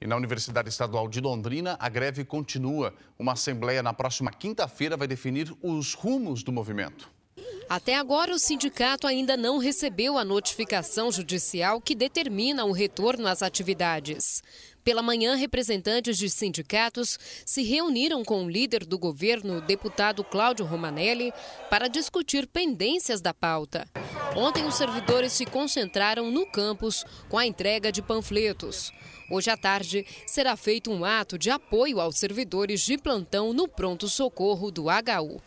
E na Universidade Estadual de Londrina, a greve continua. Uma assembleia na próxima quinta-feira vai definir os rumos do movimento. Até agora, o sindicato ainda não recebeu a notificação judicial que determina o retorno às atividades. Pela manhã, representantes de sindicatos se reuniram com o líder do governo, deputado Cláudio Romanelli, para discutir pendências da pauta. Ontem, os servidores se concentraram no campus com a entrega de panfletos. Hoje à tarde, será feito um ato de apoio aos servidores de plantão no pronto-socorro do HU.